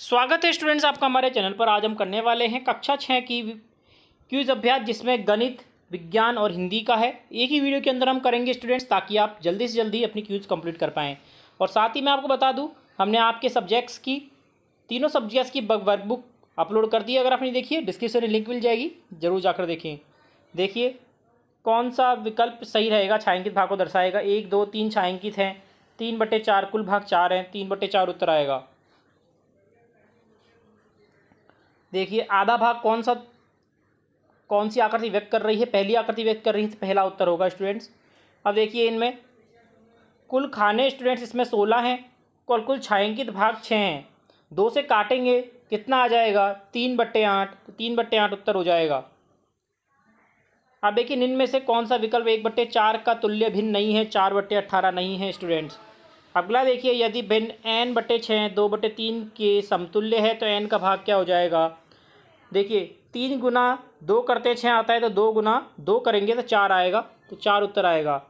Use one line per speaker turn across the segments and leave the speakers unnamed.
स्वागत है स्टूडेंट्स आपका हमारे चैनल पर आज हम करने वाले हैं कक्षा छः की क्यूज अभ्यास जिसमें गणित विज्ञान और हिंदी का है एक ही वीडियो के अंदर हम करेंगे स्टूडेंट्स ताकि आप जल्दी से जल्दी अपनी क्यूज कंप्लीट कर पाएँ और साथ ही मैं आपको बता दूँ हमने आपके सब्जेक्ट्स की तीनों सब्जेक्ट्स की वर्कबुक अपलोड कर दी अगर आपने देखिए डिस्क्रिप्शन में लिंक मिल जाएगी ज़रूर जाकर देखें देखिए कौन सा विकल्प सही रहेगा छायांकित भाग को दर्शाएगा एक दो तीन छायांकित हैं तीन बटे चार कुल भाग चार हैं तीन बटे चार उत्तर आएगा देखिए आधा भाग कौन सा कौन सी आकृति व्यक्त कर रही है पहली आकृति व्यक्त कर रही है तो पहला उत्तर होगा स्टूडेंट्स अब देखिए इनमें कुल खाने स्टूडेंट्स इसमें सोलह हैं और कुल छायांकित भाग छः हैं दो से काटेंगे कितना आ जाएगा तीन बट्टे आठ तो तीन बट्टे आठ उत्तर हो जाएगा अब देखिए इनमें से कौन सा विकल्प एक बट्टे चार का तुल्य भिन्न नहीं है चार बट्टे अट्ठारह नहीं है स्टूडेंट्स अगला देखिए यदि भिन्न एन बटे छः दो बटे तीन के समतुल्य है तो एन का भाग क्या हो जाएगा देखिए तीन गुना दो करते छः आता है तो दो गुना दो करेंगे तो चार आएगा तो चार उत्तर आएगा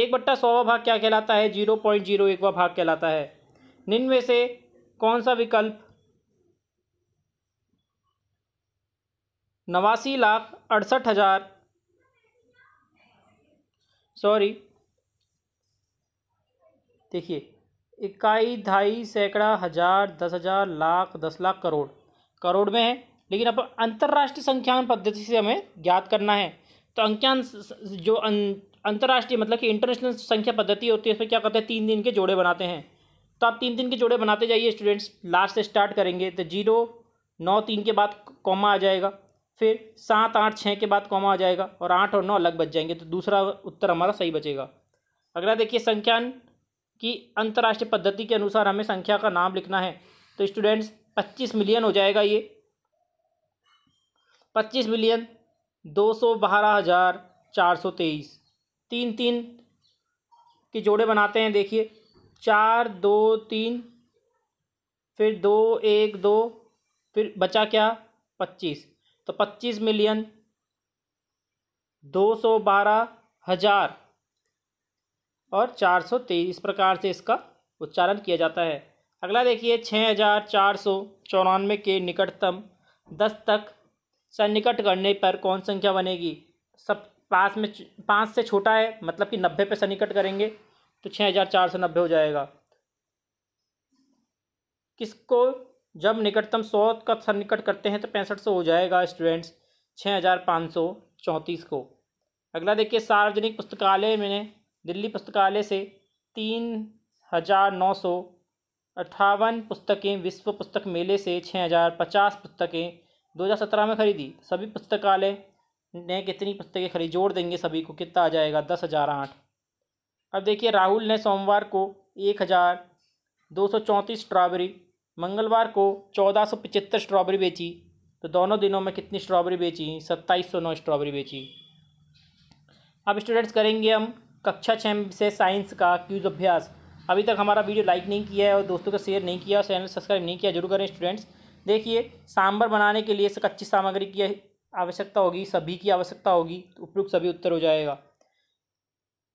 एक बट्टा सौवा भाग क्या कहलाता है जीरो पॉइंट जीरो एकवा भाग कहलाता है में से कौन सा विकल्प नवासी लाख अड़सठ हज़ार सॉरी देखिए इकाई ढाई सैकड़ा हज़ार दस हज़ार लाख दस लाख करोड़ करोड़ में है लेकिन अपन अंतर्राष्ट्रीय संख्यान पद्धति से हमें ज्ञात करना है तो अंख्यान जो अं, अंतर्राष्ट्रीय मतलब कि इंटरनेशनल संख्या पद्धति होती है उसमें क्या करते हैं तीन दिन के जोड़े बनाते हैं तो आप तीन दिन के जोड़े बनाते जाइए स्टूडेंट्स लास्ट से स्टार्ट करेंगे तो जीरो नौ तीन के बाद कॉमा आ जाएगा फिर सात आठ छः के बाद कॉमा आ जाएगा और आठ और नौ अलग बच जाएंगे तो दूसरा उत्तर हमारा सही बचेगा अगला देखिए संख्यान कि अंतर्राष्ट्रीय पद्धति के अनुसार हमें संख्या का नाम लिखना है तो स्टूडेंट्स पच्चीस मिलियन हो जाएगा ये पच्चीस मिलियन दो सौ बारह हज़ार चार सौ तेईस तीन तीन के जोड़े बनाते हैं देखिए चार दो तीन फिर दो एक दो फिर बचा क्या पच्चीस तो पच्चीस मिलियन दो सौ बारह हज़ार और चार तेईस इस प्रकार से इसका उच्चारण किया जाता है अगला देखिए छः हज़ार चार सौ चौरानवे के निकटतम दस तक सन्निकट करने पर कौन संख्या बनेगी सब पाँच में पाँच से छोटा है मतलब कि नब्बे पे सन्निकट करेंगे तो छः हज़ार चार सौ नब्बे हो जाएगा किसको जब निकटतम सौ का सन्निकट करते हैं तो पैंसठ सौ हो जाएगा स्टूडेंट्स छः हज़ार पाँच सौ चौंतीस को अगला देखिए सार्वजनिक पुस्तकालय में दिल्ली पुस्तकालय से तीन हज़ार नौ सौ अट्ठावन पुस्तकें विश्व पुस्तक मेले से छः हज़ार पचास पुस्तकें दो हज़ार सत्रह में खरीदी सभी पुस्तकालय ने कितनी पुस्तकें खरीद जोड़ देंगे सभी को कितना आ जाएगा दस हज़ार आठ अब देखिए राहुल ने सोमवार को एक हज़ार दो सौ चौंतीस स्ट्रॉबेरी मंगलवार को चौदह सौ पचहत्तर स्ट्रॉबेरी बेची तो दोनों दिनों में कितनी स्ट्रॉबेरी बेची सत्ताईस सौ नौ स्ट्रॉबेरी बेची अब स्टूडेंट्स करेंगे हम कक्षा छः से साइंस का क्यूज अभ्यास अभी तक हमारा वीडियो लाइक नहीं किया है और दोस्तों का शेयर नहीं किया और चैनल सब्सक्राइब नहीं किया जरूर करें स्टूडेंट्स देखिए सांभर बनाने के लिए कच्ची सामग्री की आवश्यकता होगी सभी की आवश्यकता होगी तो उपयुक्त सभी उत्तर हो जाएगा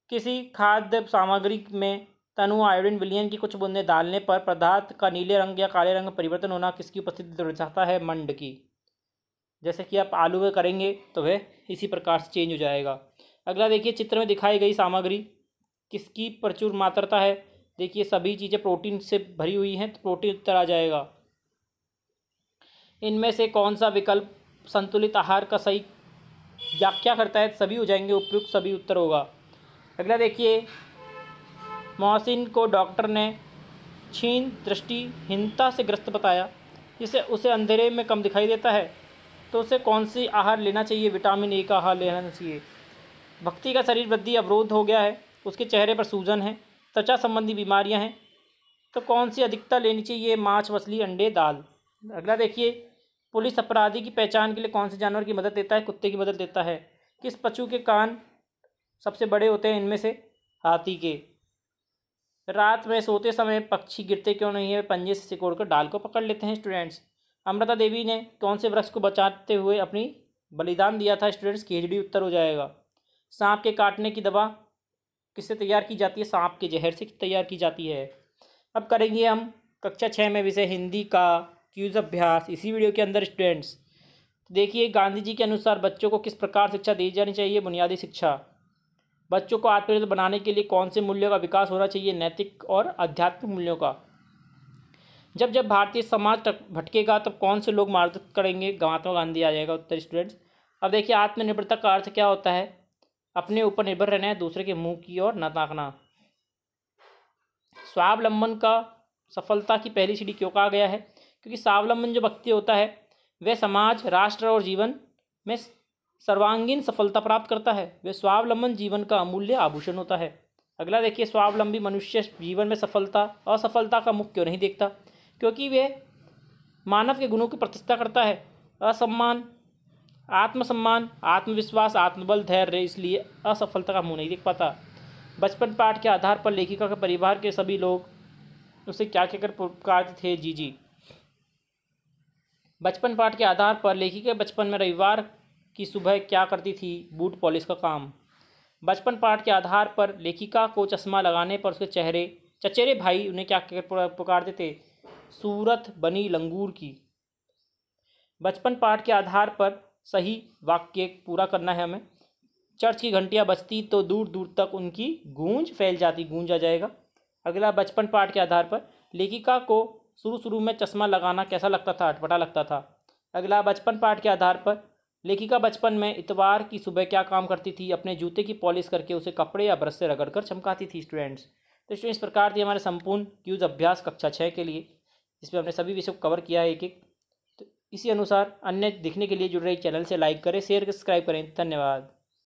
किसी खाद्य सामग्री में तनु आयोडिन विलियन की कुछ बूंदें डालने पर पदार्थ का नीले रंग या काले रंग परिवर्तन होना किसकी उपस्थिति दर्शाता है मंड की जैसे कि आप आलू में करेंगे तो वह इसी प्रकार से चेंज हो जाएगा अगला देखिए चित्र में दिखाई गई सामग्री किसकी प्रचुर मात्रता है देखिए सभी चीज़ें प्रोटीन से भरी हुई हैं तो प्रोटीन उत्तर आ जाएगा इनमें से कौन सा विकल्प संतुलित आहार का सही व्याख्या करता है सभी हो जाएंगे उपयुक्त सभी उत्तर होगा अगला देखिए मोहसिन को डॉक्टर ने छीन दृष्टिहीनता से ग्रस्त बताया जिसे उसे अंधेरे में कम दिखाई देता है तो उसे कौन सी आहार लेना चाहिए विटामिन ए का आहार लेना चाहिए भक्ति का शरीर वृद्धि अवरोध हो गया है उसके चेहरे पर सूजन है त्वचा संबंधी बीमारियां हैं तो कौन सी अधिकता लेनी चाहिए माछ मछली अंडे दाल अगला देखिए पुलिस अपराधी की पहचान के लिए कौन से जानवर की मदद देता है कुत्ते की मदद देता है किस पशु के कान सबसे बड़े होते हैं इनमें से हाथी के रात में सोते समय पक्षी गिरते क्यों नहीं है पंजे से सिकोड़ कर डाल को पकड़ लेते हैं स्टूडेंट्स अमृता देवी ने कौन से वृक्ष को बचाते हुए अपनी बलिदान दिया था स्टूडेंट्स की उत्तर हो जाएगा सांप के काटने की दवा किससे तैयार की जाती है सांप के जहर से तैयार की जाती है अब करेंगे हम कक्षा छः में विषय हिंदी का क्यूज अभ्यास इसी वीडियो के अंदर स्टूडेंट्स देखिए गांधी जी के अनुसार बच्चों को किस प्रकार शिक्षा दी जानी चाहिए बुनियादी शिक्षा बच्चों को आत्मनिर्भर बनाने के लिए कौन से मूल्यों का विकास होना चाहिए नैतिक और आध्यात्मिक मूल्यों का जब जब भारतीय समाज भटकेगा तब कौन से लोग मार्गदर्शन करेंगे महात्मा गांधी आ जाएगा उत्तर स्टूडेंट्स अब देखिए आत्मनिर्भरता का अर्थ क्या होता है अपने ऊपर निर्भर रहना है दूसरे के मुंह की ओर न ताकना स्वावलंबन का सफलता की पहली सीढ़ी क्यों कहा गया है क्योंकि स्वावलंबन जो व्यक्ति होता है वह समाज राष्ट्र और जीवन में सर्वांगीण सफलता प्राप्त करता है वह स्वावलंबन जीवन का अमूल्य आभूषण होता है अगला देखिए स्वावलंबी मनुष्य जीवन में सफलता असफलता का मुख्य क्यों नहीं देखता क्योंकि वे मानव के गुणों की प्रतिष्ठा करता है असम्मान आत्मसम्मान आत्मविश्वास आत्मबल धैर्य इसलिए असफलता का मुँह नहीं देख पाता बचपन पाठ के आधार पर लेखिका के परिवार के सभी लोग उसे क्या कहकर पुकारते थे जी जी बचपन पाठ के आधार पर लेखिका बचपन में रविवार की सुबह क्या करती थी बूट पॉलिश का काम बचपन पाठ के आधार पर लेखिका को चश्मा लगाने पर उसके चेहरे चचेरे भाई उन्हें क्या कहकर पुकारते थे सूरत बनी लंगूर की बचपन पाठ के आधार पर सही वाक्य पूरा करना है हमें चर्च की घंटियाँ बजती तो दूर दूर तक उनकी गूंज फैल जाती गूंज आ जाएगा अगला बचपन पाठ के आधार पर लेखिका को शुरू शुरू में चश्मा लगाना कैसा लगता था अटपटा लगता था अगला बचपन पाठ के आधार पर लेखिका बचपन में इतवार की सुबह क्या काम करती थी अपने जूते की पॉलिश करके उसे कपड़े या ब्रश से रगड़ कर चमकाती थी स्टूडेंट्स तो स्टूडेंट्स इस प्रकार थी हमारे संपूर्ण क्यूज अभ्यास कक्षा छः के लिए जिसमें हमने सभी विषय को कवर किया है एक एक इसी अनुसार अन्य दिखने के लिए जुड़ रही चैनल से लाइक करें शेयर सब्सक्राइब करें धन्यवाद